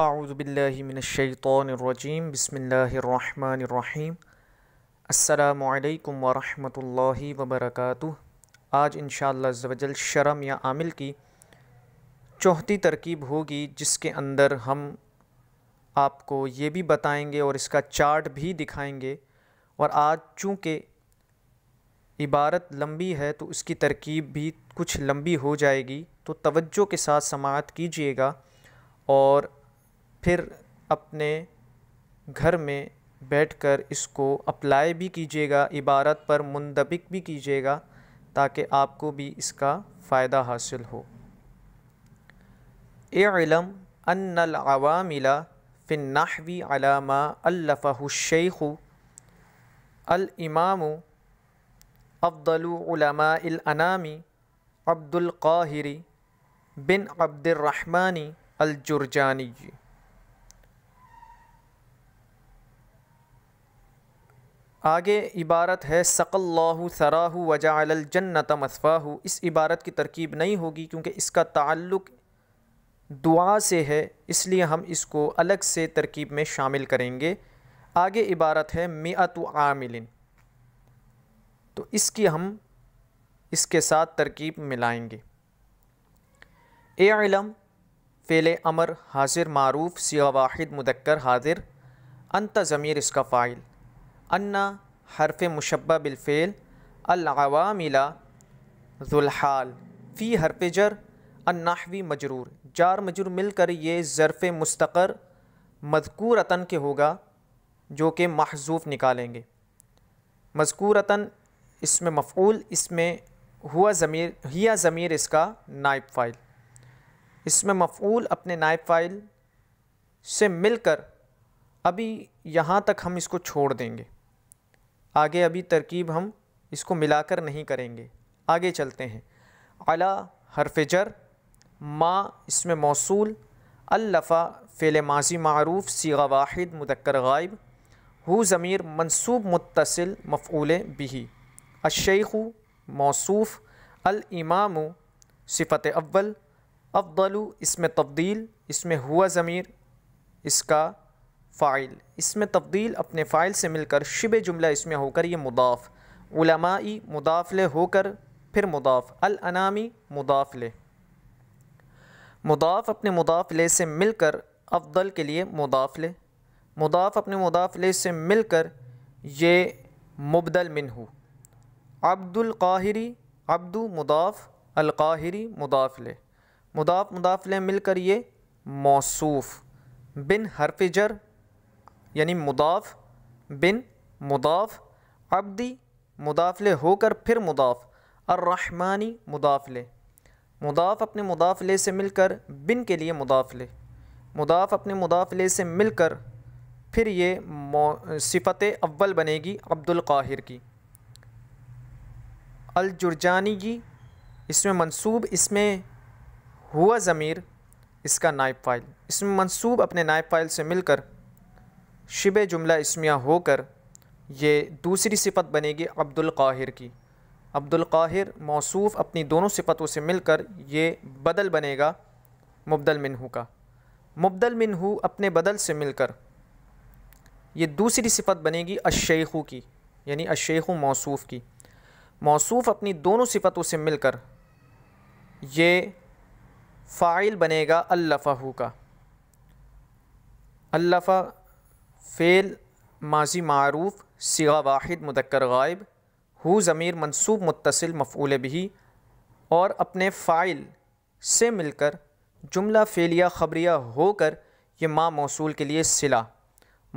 السلام عليكم ورحمة الله وبركاته आज इन जवजल शर्म या आमिल की चौथी तरकीब होगी जिसके अंदर हम आपको ये भी बताएंगे और इसका चार्ट भी दिखाएंगे और आज चूँकि इबारत लंबी है तो इसकी तरकीब भी कुछ लंबी हो जाएगी तो तवज्जो के साथ समात कीजिएगा और फिर अपने घर में बैठकर इसको अप्लाई भी कीजिएगा इबारत पर मुंतबिक भी कीजिएगा ताकि आपको भी इसका फ़ायदा हासिल हो एलम अनवामिला नाहवी अलामा अल्लफ़ुशैख़ अलइमाम अनामी अब्दुल्क़ाहिरी बिन अब्दुलरहमानी अलजुर्जानी आगे इबारत है सकल्लु सराहु जन्नत मसफ़ाहु इस इबारत की तरकीब नहीं होगी क्योंकि इसका ताल्लुक़ दुआ से है इसलिए हम इसको अलग से तरकीब में शामिल करेंगे आगे इबारत है मियात आमिलिन तो इसकी हम इसके साथ तरकीब मिलाएंगे ए इलम फ़ेल अमर हाजिर मारूफ़ सिया वाहिद मुदक्कर हाजिर अंत ज़मीर इसका फ़ाइल अन्ना हरफ मुशब बिलफ़ेल अलवामिला जुल्हाल फ़ी हरफ जर अन्नाहवी मजरूर जार मजरूर मिलकर ये ज़रफ़ मुस्तकर मजकूरतन के होगा जो कि महजूफ निकालेंगे मजकूरतन इसमें मफूल इसमें हुआ ज़मीर हिया ज़मीर इसका नायब फ़ाइल इसमें मफूल अपने नायब फ़ाइल से मिलकर अभी यहाँ तक हम इसको छोड़ देंगे आगे अभी तरकीब हम इसको मिलाकर नहीं करेंगे आगे चलते हैं अला हरफ जर माँ इसमें मौसूल अल्लफ़ा फ़ेल माजी मारूफ़ सीगा वाहिद मुदक्कर गायब हु ज़मीर मनसूब मुतसिल मफ़ूल बिही अशेख मौसूफ़ इमाम सिफ़त अव्वल अव्वलु इसमें तब्दील इसमें हुआ ज़मीर इसका फ़ाइल इसमें तब्दील अपने फ़ाइल से मिलकर शिब जुमला इसमें होकर ये मुदाफ़ उलमाई मुदाफले होकर फिर मुदाफ़ अलअनामी मुदाफ़ मुदाफ़ अपने मुदाफले से मिलकर अफदल के लिए मुदाफले मुदाफ़ अपने मुदाफले से मिलकर ये मुबदल मिन हो अब्दुल्काहिरी अब्दु मुदाफ़ अलकाहिरी मुदाफ़ मुदाफ़ मुदाफले मिलकर ये मौसूफ़ बिन हरफिजर यानी मुदाफ़ बिन मुदाफ़ अब्दी मुदाफ़ले होकर फिर मुदाफ़ रहमानी मुदाफ़ले मुदाफ़ अपने मुदाफ़ले से मिलकर बिन के लिए मुदाफ़ले मुदाफ़ अपने मुदाफ़ले से मिलकर फिर ये सिफत अव्वल बनेगी काहिर की जुर्जानी की इसमें मंसूब इसमें हुआ ज़मीर इसका नायब फ़ाइल इसमें मंसूब अपने नायब फ़ाइल से मिलकर शिब जुमला इसमिया होकर ये दूसरी सिफत बनेगी अब्दुल काहिर की अब्दुल काहिर मौसूफ अपनी दोनों सिफतों से मिलकर ये बदल बनेगा मुबदल मिनहू का मुबदल मिनहू अपने बदल से मिलकर ये दूसरी सिफत बनेगी अशेखू की यानी अशेखू मौसूफ की मौसूफ अपनी दोनों सिफतों से मिलकर ये फ़ाइल बनेगा अल्लफ़हू का अल्लफ़ा फ़ेल माजी मरूफ़ सिगा वाहिद मुदक्कर गायब हु ज़मीर मनसूब मुतसिल मफ़ूल भी और अपने फ़ाइल से मिलकर जुमला फ़ेलिया ख़बरिया होकर ये माँ मौसूल के लिए सिला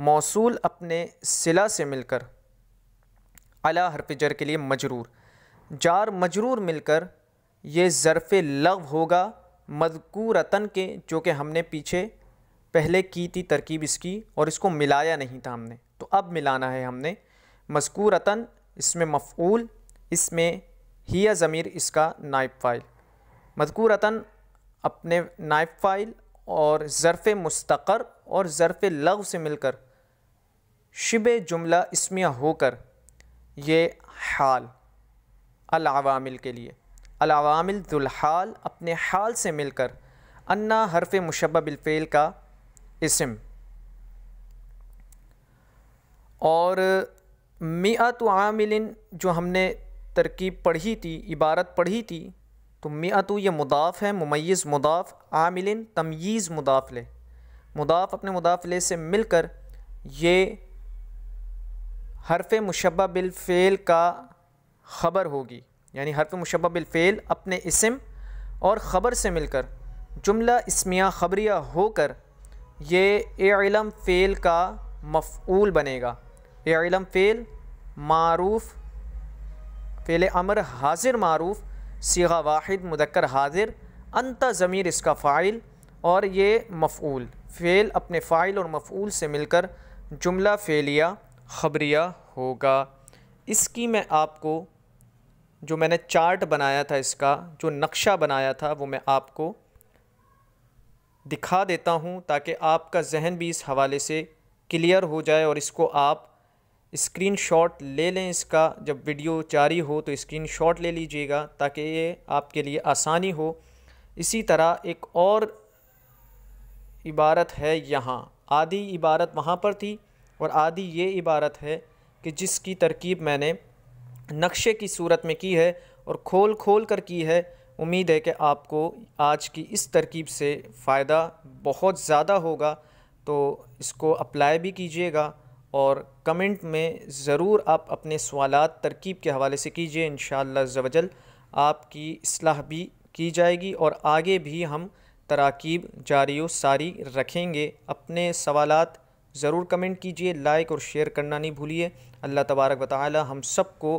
मौसूल अपने सिला से मिलकर अला हरफ जर के लिए मजरूर जार मजरूर मिलकर ये ज़रफ़ लव होगा मदकूरतन के जो कि हमने पीछे पहले की थी तरकीब इसकी और इसको मिलाया नहीं था हमने तो अब मिलाना है हमने मजकूरतन इसमें मफ़ूल इसमें हिया ज़मीर इसका नायब फ़ाइल मजकूरतन अपने नायब फ़ाइल और ज़रफ़ मुस्तकर और ज़रफ़ लव से मिलकर शिब जुमला इसमिया होकर ये हाल अलावामिल के लिए अलावामिल दुल्हाल अपने हाल से मिलकर अन्ना हरफ मुशब्बा बिलफ़ेल का इसम और मियात आमिलिन जो हमने तरकीब पढ़ी थी इबारत पढ़ी थी तो मियात ये मुदाफ़ है ममैज़ मुदाफ़ आमिलिन तमयीज़ मुदाफले मुदाफ़ अपने मुदाफ़ले से मिलकर ये हरफ मुशबा बिलफ़ेल का ख़बर होगी यानी हरफ मुशबा बिलफ़ेल अपने इसम और ख़बर से मिलकर जुमला इसमिया ख़बरिया होकर ये एलम फ़ेल का मफ़ूल बनेगा एलम फ़ेल मारूफ़ फ़ेल अमर हाजिर मारूफ़ सिगा वाहिद मुदक्कर हाजिर अनता ज़मीर इसका फ़ाइल और ये मफ़ूल फ़ेल अपने फ़ाइल और मफ़ूल से मिलकर जुमला फ़ेलिया खबरिया होगा इसकी मैं आपको जो मैंने चार्ट बनाया था इसका जो नक्शा बनाया था वो मैं आपको दिखा देता हूँ ताकि आपका जहन भी इस हवाले से क्लियर हो जाए और इसको आप स्क्रीन शॉट ले लें इसका जब वीडियो जारी हो तो स्क्रीन शॉट ले लीजिएगा ताकि ये आपके लिए आसानी हो इसी तरह एक और इबारत है यहाँ आधी इबारत वहाँ पर थी और आधी ये इबारत है कि जिसकी तरकीब मैंने नक्शे की सूरत में की है और खोल खोल कर की है उम्मीद है कि आपको आज की इस तरकीब से फ़ायदा बहुत ज़्यादा होगा तो इसको अप्लाई भी कीजिएगा और कमेंट में ज़रूर आप अपने सवाल तरकीब के हवाले से कीजिए इन शवजल आपकी असलाह भी की जाएगी और आगे भी हम तरकीब जारी व सारी रखेंगे अपने सवाल ज़रूर कमेंट कीजिए लाइक और शेयर करना नहीं भूलिए अल्लाह तबारक बताल हम हम सबको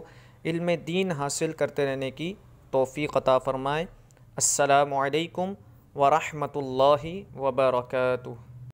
इल्म दीन हासिल करते रहने की توفیق عطا فرمائے السلام علیکم ورحمۃ اللہ وبرکاتہ